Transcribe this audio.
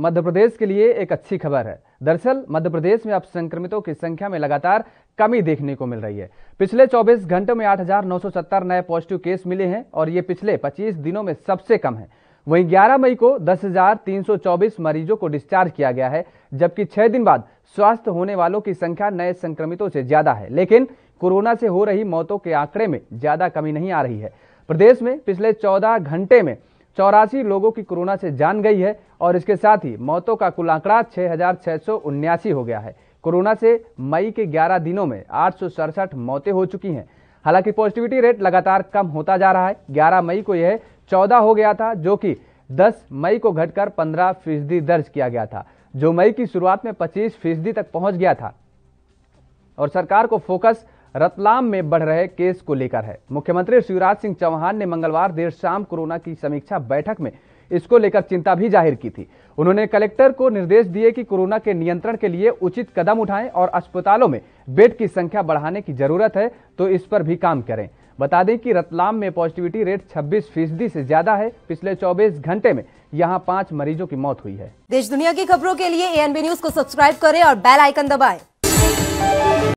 मध्य प्रदेश के लिए एक अच्छी खबर है दरअसल मध्य प्रदेश में अब संक्रमितों की संख्या में लगातार कमी देखने को मिल रही है पिछले 24 घंटों में 8,970 नए पॉजिटिव केस मिले हैं और ये पिछले 25 दिनों में सबसे कम है वहीं 11 मई को 10,324 मरीजों को डिस्चार्ज किया गया है जबकि छह दिन बाद स्वस्थ होने वालों की संख्या नए संक्रमितों से ज्यादा है लेकिन कोरोना से हो रही मौतों के आंकड़े में ज्यादा कमी नहीं आ रही है प्रदेश में पिछले चौदह घंटे में चौरासी लोगों की कोरोना से जान गई है और इसके साथ ही मौतों का कुल आंकड़ा छः हो गया है कोरोना से मई के 11 दिनों में आठ मौतें हो चुकी हैं हालांकि पॉजिटिविटी रेट लगातार कम होता जा रहा है 11 मई को यह 14 हो गया था जो कि 10 मई को घटकर 15 फीसदी दर्ज किया गया था जो मई की शुरुआत में 25 फीसदी तक पहुंच गया था और सरकार को फोकस रतलाम में बढ़ रहे केस को लेकर है मुख्यमंत्री शिवराज सिंह चौहान ने मंगलवार देर शाम कोरोना की समीक्षा बैठक में इसको लेकर चिंता भी जाहिर की थी उन्होंने कलेक्टर को निर्देश दिए कि कोरोना के नियंत्रण के लिए उचित कदम उठाएं और अस्पतालों में बेड की संख्या बढ़ाने की जरूरत है तो इस पर भी काम करें बता दें कि रतलाम में पॉजिटिविटी रेट 26 फीसदी से ज्यादा है पिछले 24 घंटे में यहां पांच मरीजों की मौत हुई है देश दुनिया की खबरों के लिए एएनबी न्यूज को सब्सक्राइब करें और बेल आइकन दबाएं।